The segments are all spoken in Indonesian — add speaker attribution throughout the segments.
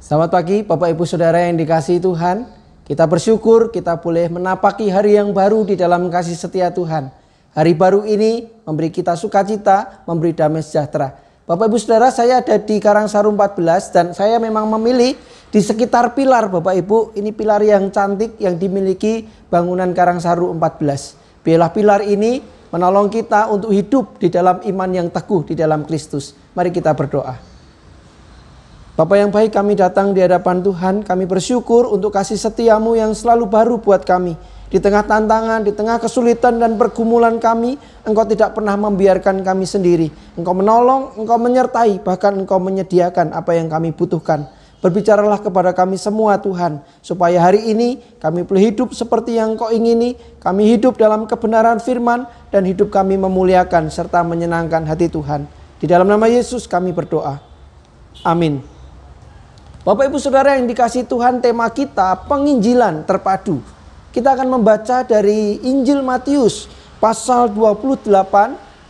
Speaker 1: Selamat pagi Bapak Ibu Saudara yang dikasih Tuhan. Kita bersyukur kita boleh menapaki hari yang baru di dalam kasih setia Tuhan. Hari baru ini memberi kita sukacita, memberi damai sejahtera. Bapak Ibu Saudara saya ada di Karang Sarum 14 dan saya memang memilih di sekitar pilar Bapak Ibu. Ini pilar yang cantik yang dimiliki bangunan Karang Saru 14. Biarlah pilar ini menolong kita untuk hidup di dalam iman yang teguh di dalam Kristus. Mari kita berdoa. Bapak yang baik kami datang di hadapan Tuhan, kami bersyukur untuk kasih setiamu yang selalu baru buat kami. Di tengah tantangan, di tengah kesulitan dan pergumulan kami, Engkau tidak pernah membiarkan kami sendiri. Engkau menolong, Engkau menyertai, bahkan Engkau menyediakan apa yang kami butuhkan. Berbicaralah kepada kami semua Tuhan, supaya hari ini kami boleh hidup seperti yang Engkau ingini, kami hidup dalam kebenaran firman, dan hidup kami memuliakan serta menyenangkan hati Tuhan. Di dalam nama Yesus kami berdoa. Amin. Bapak Ibu Saudara yang dikasih Tuhan tema kita penginjilan terpadu. Kita akan membaca dari Injil Matius pasal 28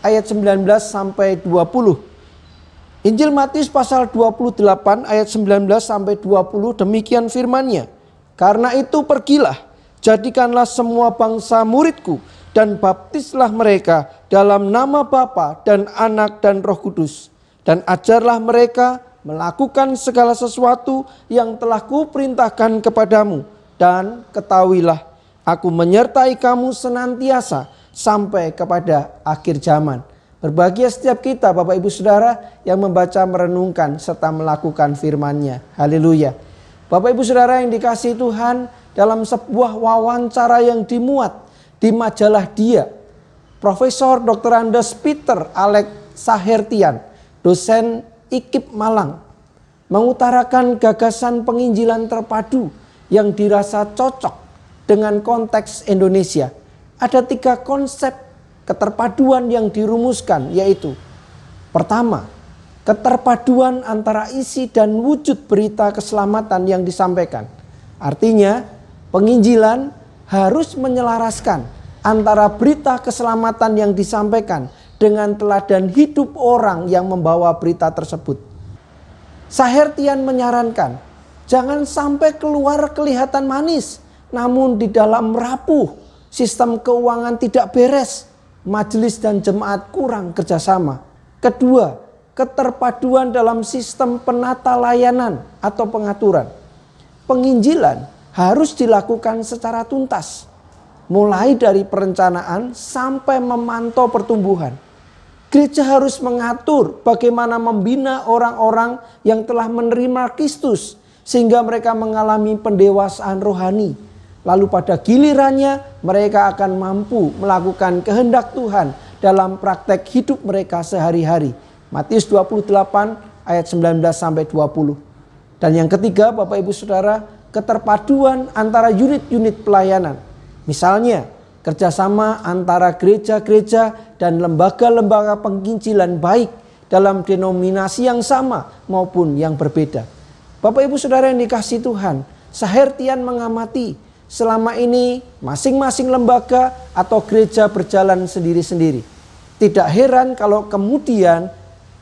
Speaker 1: ayat 19 sampai 20. Injil Matius pasal 28 ayat 19 sampai 20 demikian firmannya. Karena itu pergilah, jadikanlah semua bangsa muridku dan baptislah mereka dalam nama Bapa dan Anak dan Roh Kudus dan ajarlah mereka melakukan segala sesuatu yang telah kuperintahkan kepadamu dan ketahuilah aku menyertai kamu senantiasa sampai kepada akhir zaman. Berbahagia setiap kita Bapak Ibu Saudara yang membaca merenungkan serta melakukan firman-Nya. Haleluya. Bapak Ibu Saudara yang dikasih Tuhan dalam sebuah wawancara yang dimuat di majalah Dia. Profesor Dr. Anders Peter Alex Sahertian, dosen Ikip Malang mengutarakan gagasan penginjilan terpadu yang dirasa cocok dengan konteks Indonesia. Ada tiga konsep keterpaduan yang dirumuskan yaitu pertama, keterpaduan antara isi dan wujud berita keselamatan yang disampaikan. Artinya, penginjilan harus menyelaraskan antara berita keselamatan yang disampaikan dengan teladan hidup orang yang membawa berita tersebut. Sahertian menyarankan, jangan sampai keluar kelihatan manis, namun di dalam rapuh, sistem keuangan tidak beres, majelis dan jemaat kurang kerjasama. Kedua, keterpaduan dalam sistem penata layanan atau pengaturan. Penginjilan harus dilakukan secara tuntas, mulai dari perencanaan sampai memantau pertumbuhan. Gereja harus mengatur bagaimana membina orang-orang yang telah menerima Kristus sehingga mereka mengalami pendewasaan rohani. Lalu pada gilirannya mereka akan mampu melakukan kehendak Tuhan dalam praktek hidup mereka sehari-hari. Matius 28 ayat 19 sampai 20. Dan yang ketiga Bapak Ibu Saudara, keterpaduan antara unit-unit pelayanan. Misalnya, kerjasama antara gereja-gereja dan lembaga-lembaga penginjilan baik dalam denominasi yang sama maupun yang berbeda. Bapak Ibu Saudara yang dikasih Tuhan, Sahertian mengamati selama ini masing-masing lembaga atau gereja berjalan sendiri-sendiri. Tidak heran kalau kemudian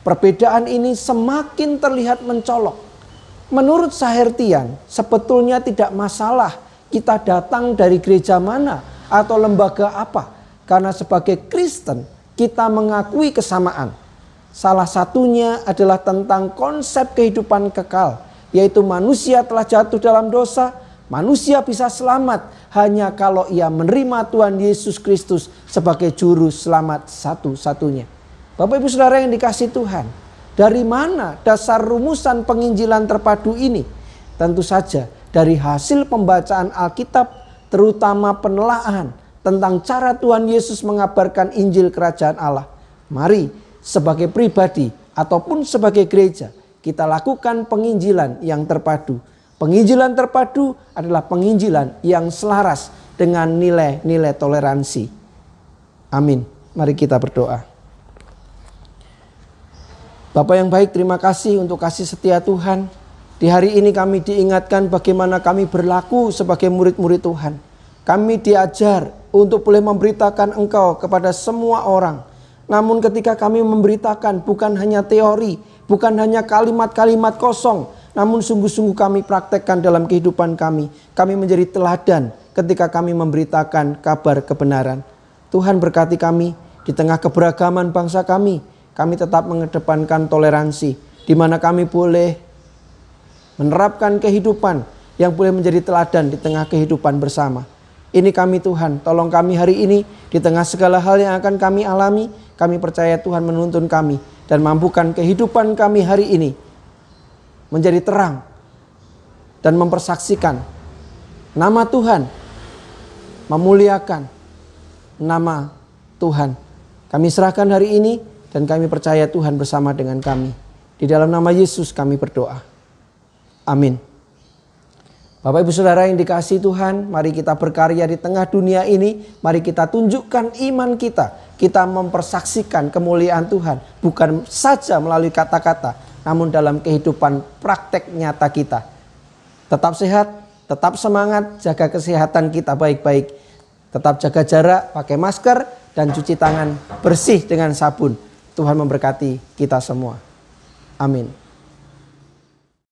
Speaker 1: perbedaan ini semakin terlihat mencolok. Menurut Sahertian, sebetulnya tidak masalah kita datang dari gereja mana atau lembaga apa. Karena sebagai Kristen kita mengakui kesamaan. Salah satunya adalah tentang konsep kehidupan kekal, yaitu manusia telah jatuh dalam dosa, manusia bisa selamat hanya kalau ia menerima Tuhan Yesus Kristus sebagai juru selamat satu-satunya. Bapak Ibu Saudara yang dikasih Tuhan, dari mana dasar rumusan penginjilan terpadu ini? Tentu saja dari hasil pembacaan Alkitab terutama penelaahan tentang cara Tuhan Yesus mengabarkan Injil Kerajaan Allah. Mari, sebagai pribadi ataupun sebagai gereja, kita lakukan penginjilan yang terpadu. Penginjilan terpadu adalah penginjilan yang selaras dengan nilai-nilai toleransi. Amin. Mari kita berdoa. Bapak yang baik, terima kasih untuk kasih setia Tuhan. Di hari ini kami diingatkan bagaimana kami berlaku sebagai murid-murid Tuhan. Kami diajar untuk boleh memberitakan engkau kepada semua orang. Namun ketika kami memberitakan bukan hanya teori, bukan hanya kalimat-kalimat kosong, namun sungguh-sungguh kami praktekkan dalam kehidupan kami. Kami menjadi teladan ketika kami memberitakan kabar kebenaran. Tuhan berkati kami di tengah keberagaman bangsa kami. Kami tetap mengedepankan toleransi, di mana kami boleh menerapkan kehidupan yang boleh menjadi teladan di tengah kehidupan bersama. Ini kami Tuhan, tolong kami hari ini di tengah segala hal yang akan kami alami, kami percaya Tuhan menuntun kami dan mampukan kehidupan kami hari ini menjadi terang dan mempersaksikan nama Tuhan, memuliakan nama Tuhan. Kami serahkan hari ini dan kami percaya Tuhan bersama dengan kami. Di dalam nama Yesus kami berdoa. Amin. Bapak ibu saudara yang dikasih Tuhan, mari kita berkarya di tengah dunia ini. Mari kita tunjukkan iman kita. Kita mempersaksikan kemuliaan Tuhan. Bukan saja melalui kata-kata, namun dalam kehidupan praktek nyata kita. Tetap sehat, tetap semangat, jaga kesehatan kita baik-baik. Tetap jaga jarak, pakai masker, dan cuci tangan bersih dengan sabun. Tuhan memberkati kita semua. Amin.